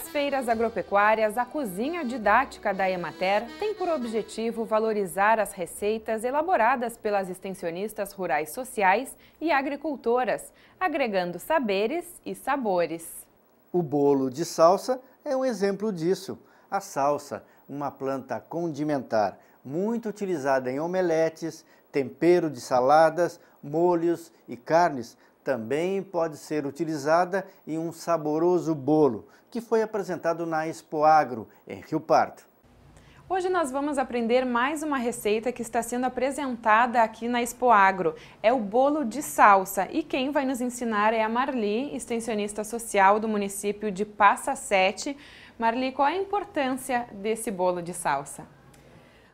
Nas feiras agropecuárias, a cozinha didática da Emater tem por objetivo valorizar as receitas elaboradas pelas extensionistas rurais sociais e agricultoras, agregando saberes e sabores. O bolo de salsa é um exemplo disso. A salsa, uma planta condimentar, muito utilizada em omeletes, tempero de saladas, molhos e carnes, também pode ser utilizada em um saboroso bolo, que foi apresentado na Expo Agro, em Rio Parto. Hoje nós vamos aprender mais uma receita que está sendo apresentada aqui na Expo Agro. É o bolo de salsa e quem vai nos ensinar é a Marli, extensionista social do município de Passa Sete. Marli, qual é a importância desse bolo de salsa?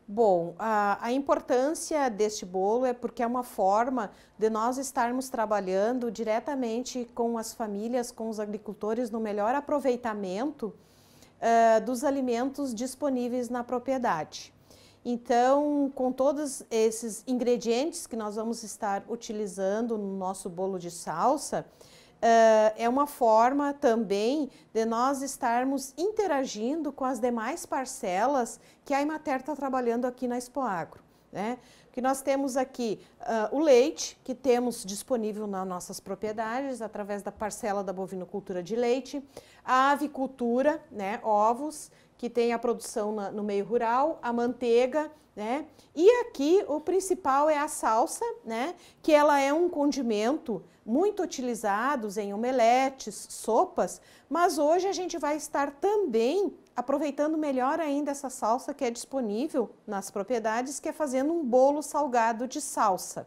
Bom, a, a, importância deste bolo é porque é uma forma de nós estarmos trabalhando diretamente com as famílias, com os agricultores, no melhor aproveitamento uh, dos alimentos disponíveis na propriedade. Então, com todos esses ingredientes que nós vamos estar utilizando no nosso bolo de salsa, Uh, é uma forma também de nós estarmos interagindo com as demais parcelas que a Imater está trabalhando aqui na Expoagro. Né? Que nós temos aqui uh, o leite, que temos disponível nas nossas propriedades, através da parcela da bovinocultura de leite, a avicultura, né, ovos, que tem a produção na, no meio rural, a manteiga, né? E aqui o principal é a salsa, né? Que ela é um condimento muito utilizado em omeletes, sopas, mas hoje a gente vai estar também aproveitando melhor ainda essa salsa que é disponível nas propriedades, que é fazendo um bolo salgado de salsa.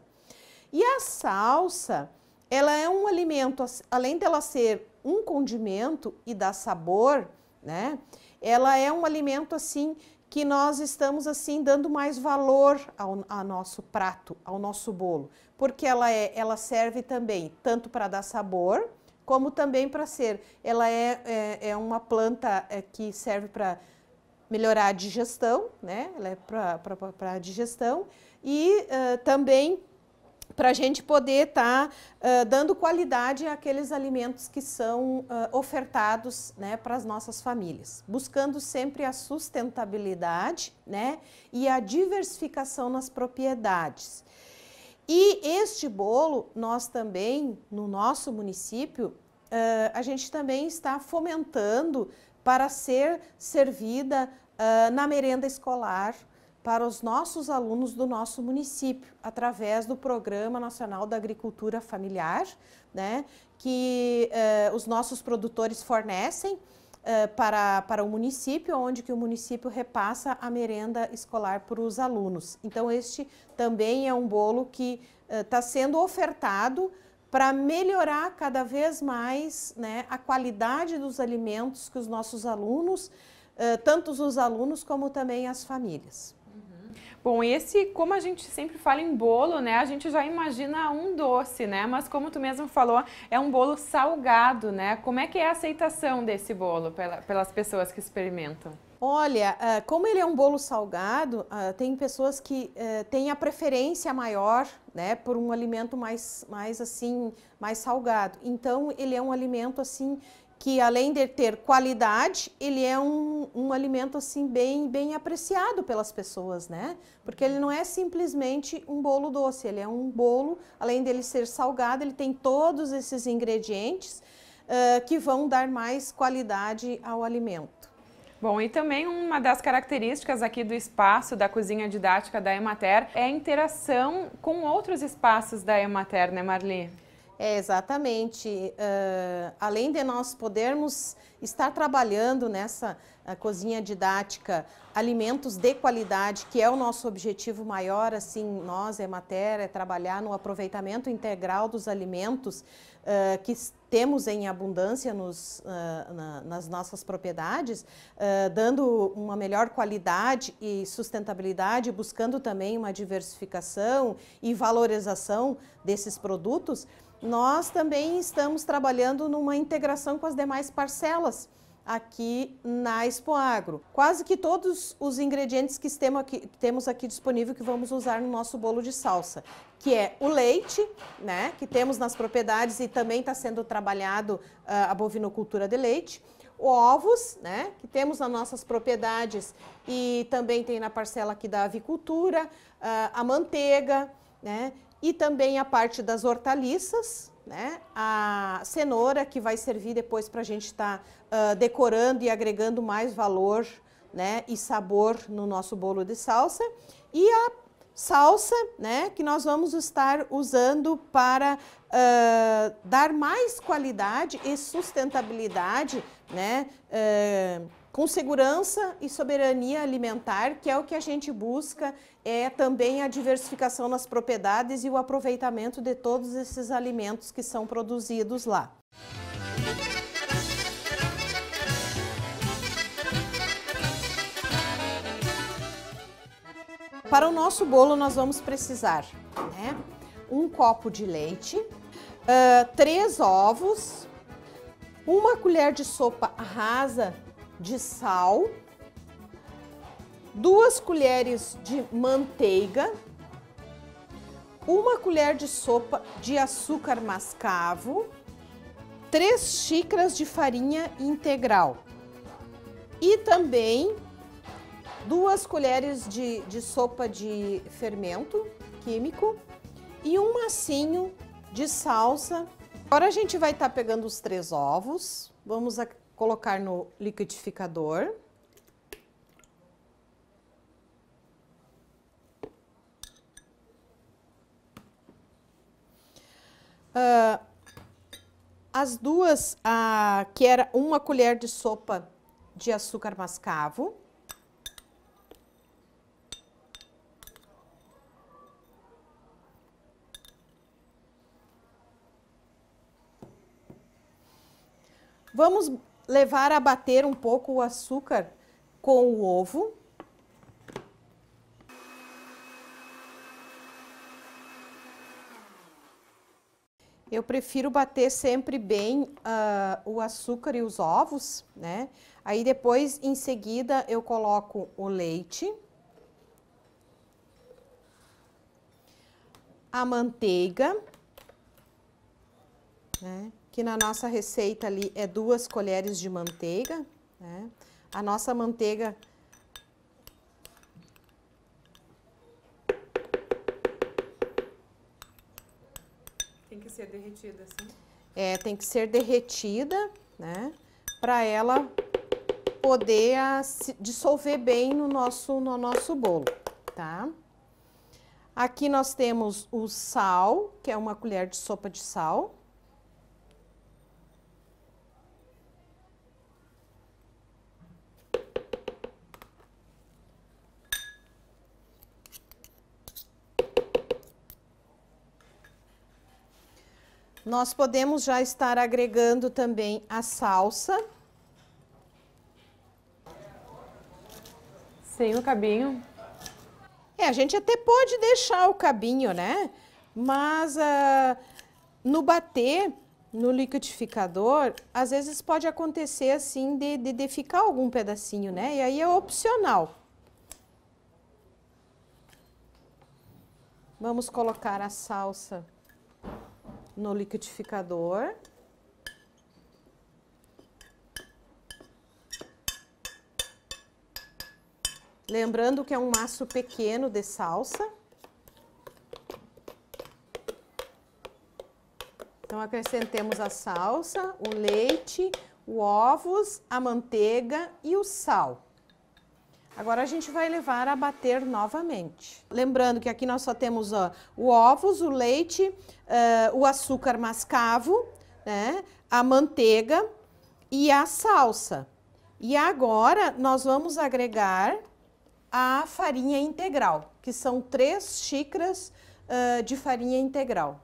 E a salsa, ela é um alimento, além dela ser um condimento e dar sabor, né? Ela é um alimento assim que nós estamos assim dando mais valor ao, ao nosso prato, ao nosso bolo, porque ela é, ela serve também tanto para dar sabor, como também para ser. Ela é, é, é uma planta é, que serve para melhorar a digestão, né? Ela é para a digestão e uh, também para a gente poder estar tá, uh, dando qualidade àqueles alimentos que são uh, ofertados né, para as nossas famílias, buscando sempre a sustentabilidade né, e a diversificação nas propriedades. E este bolo, nós também, no nosso município, uh, a gente também está fomentando para ser servida uh, na merenda escolar para os nossos alunos do nosso município, através do Programa Nacional da Agricultura Familiar, né, que uh, os nossos produtores fornecem eh, para, para o município, onde que o município repassa a merenda escolar para os alunos. Então, este também é um bolo que está eh, uh, sendo ofertado para melhorar cada vez mais né, a qualidade dos alimentos que os nossos alunos, uh, tanto os alunos como também as famílias. Bom, esse, como a gente sempre fala em bolo, né? A gente já imagina um doce, né? Mas como tu mesmo falou, é um bolo salgado, né? Como é que é a aceitação desse bolo pelas pessoas que experimentam? Olha, ah, como ele é um bolo salgado, ah, tem pessoas que eh, têm a preferência maior, né, por um alimento mais, mais assim, mais salgado. Então, ele é um alimento assim que além de ter qualidade, ele é um, um alimento assim bem, bem apreciado pelas pessoas, né? Porque ele não é simplesmente um bolo doce, ele é um bolo, além dele ser salgado, ele tem todos esses ingredientes uh, que vão dar mais qualidade ao alimento. Bom, e também uma das características aqui do espaço da cozinha didática da Emater é a interação com outros espaços da Emater, né, Marli? É, exatamente. Uh, além de nós podermos estar trabalhando nessa ah, cozinha didática alimentos de qualidade, que é o nosso objetivo maior, assim, nós, Emater, é, é trabalhar no aproveitamento integral dos alimentos uh, que temos em abundância nos, uh, na, nas nossas propriedades, uh, dando uma melhor qualidade e sustentabilidade, buscando também uma diversificação e valorização desses produtos nós também estamos trabalhando numa integração com as demais parcelas aqui na Expo Agro. Quase que todos os ingredientes que temos aqui disponível que vamos usar no nosso bolo de salsa, que é o leite, né, que temos nas propriedades e também está sendo trabalhado ah, a bovinocultura de leite, ovos, né, que temos nas nossas propriedades e também tem na parcela aqui da avicultura, ah, a manteiga, né, e também a parte das hortaliças, né? A cenoura que vai servir depois para a gente estar tá, uh, decorando e agregando mais valor, né? E sabor no nosso bolo de salsa e a salsa, né? Que nós vamos estar usando para uh, dar mais qualidade e sustentabilidade, né? Uh, com segurança e soberania alimentar, que é o que a gente busca, é também a diversificação nas propriedades e o aproveitamento de todos esses alimentos que são produzidos lá. Para o nosso bolo, nós vamos precisar né, um copo de leite, uh, três ovos, uma colher de sopa rasa de sal, duas colheres de manteiga, uma colher de sopa de açúcar mascavo, três xícaras de farinha integral e também duas colheres de, de sopa de fermento químico e um massinho de salsa. Agora a gente vai estar tá pegando os três ovos, vamos colocar no liquidificador. Uh, as duas, uh, que era uma colher de sopa de açúcar mascavo. Vamos levar a bater um pouco o açúcar com o ovo. Eu prefiro bater sempre bem uh, o açúcar e os ovos, né? Aí depois, em seguida, eu coloco o leite, a manteiga, né? que na nossa receita ali é duas colheres de manteiga, né? A nossa manteiga tem que ser derretida assim. É, tem que ser derretida, né? Para ela poder a, dissolver bem no nosso no nosso bolo, tá? Aqui nós temos o sal, que é uma colher de sopa de sal. Nós podemos já estar agregando também a salsa. Sem o cabinho. É, a gente até pode deixar o cabinho, né? Mas uh, no bater, no liquidificador, às vezes pode acontecer assim de, de, de ficar algum pedacinho, né? E aí é opcional. Vamos colocar a salsa no liquidificador. Lembrando que é um maço pequeno de salsa. Então acrescentemos a salsa, o leite, os ovos, a manteiga e o sal. Agora a gente vai levar a bater novamente. Lembrando que aqui nós só temos ó, o ovos, o leite, uh, o açúcar mascavo, né, a manteiga e a salsa. E agora nós vamos agregar a farinha integral, que são três xícaras uh, de farinha integral.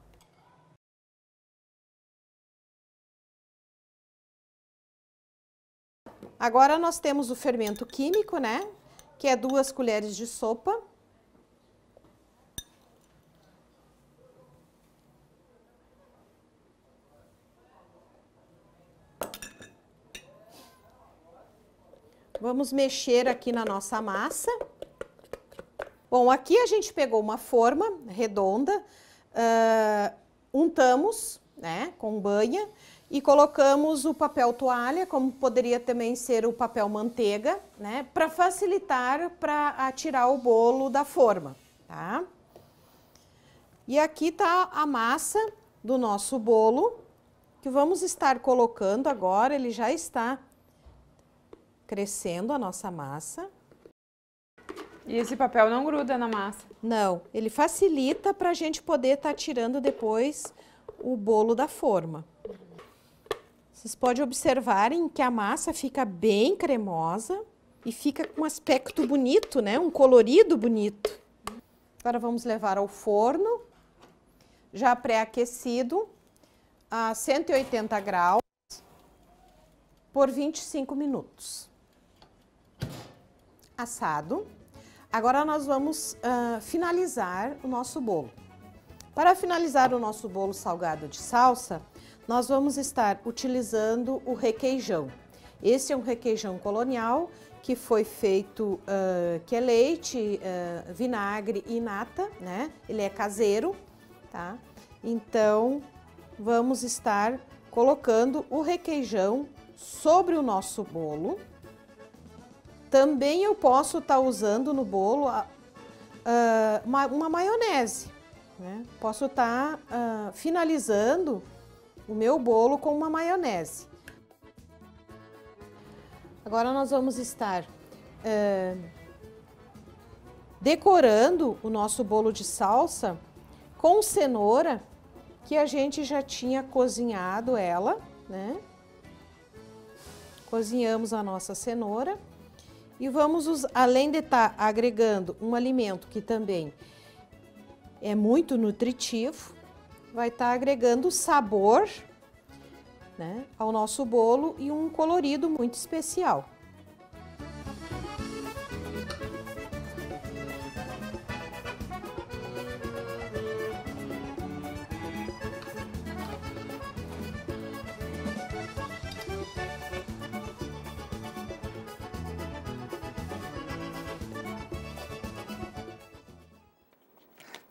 Agora nós temos o fermento químico, né? que é duas colheres de sopa. Vamos mexer aqui na nossa massa. Bom, aqui a gente pegou uma forma redonda, uh, untamos, né, com banha, e colocamos o papel toalha, como poderia também ser o papel manteiga, né, para facilitar para tirar o bolo da forma, tá? E aqui tá a massa do nosso bolo, que vamos estar colocando agora, ele já está crescendo a nossa massa. E esse papel não gruda na massa? Não, ele facilita para a gente poder estar tá tirando depois o bolo da forma. Vocês podem observarem que a massa fica bem cremosa e fica com um aspecto bonito, né? Um colorido bonito. Agora vamos levar ao forno, já pré-aquecido, a 180 graus, por 25 minutos. Assado. Agora nós vamos uh, finalizar o nosso bolo. Para finalizar o nosso bolo salgado de salsa, nós vamos estar utilizando o requeijão. Esse é um requeijão colonial que foi feito, uh, que é leite, uh, vinagre e nata, né? Ele é caseiro, tá? Então, vamos estar colocando o requeijão sobre o nosso bolo. Também eu posso estar tá usando no bolo uh, uma, maionese, né? Posso estar tá, finalizando o meu bolo com uma maionese. Agora nós vamos estar uh, decorando o nosso bolo de salsa com cenoura, que a gente já tinha cozinhado ela, né? Cozinhamos a nossa cenoura e vamos, além de estar tá agregando um alimento que também é muito nutritivo, vai estar tá agregando sabor né, ao nosso bolo e um colorido muito especial.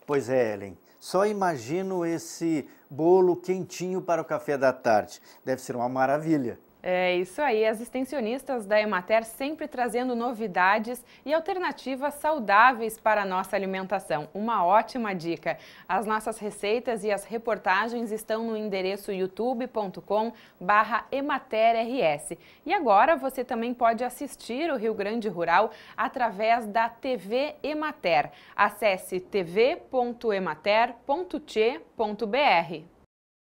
Pois é, Ellen. Só imagino esse bolo quentinho para o café da tarde. Deve ser uma maravilha. É isso aí, as extensionistas da Emater sempre trazendo novidades e alternativas saudáveis para a nossa alimentação. Uma ótima dica. As nossas receitas e as reportagens estão no endereço youtube.com/ematerrs. E agora você também pode assistir o Rio Grande Rural através da TV Emater. Acesse tv.emater.te.br.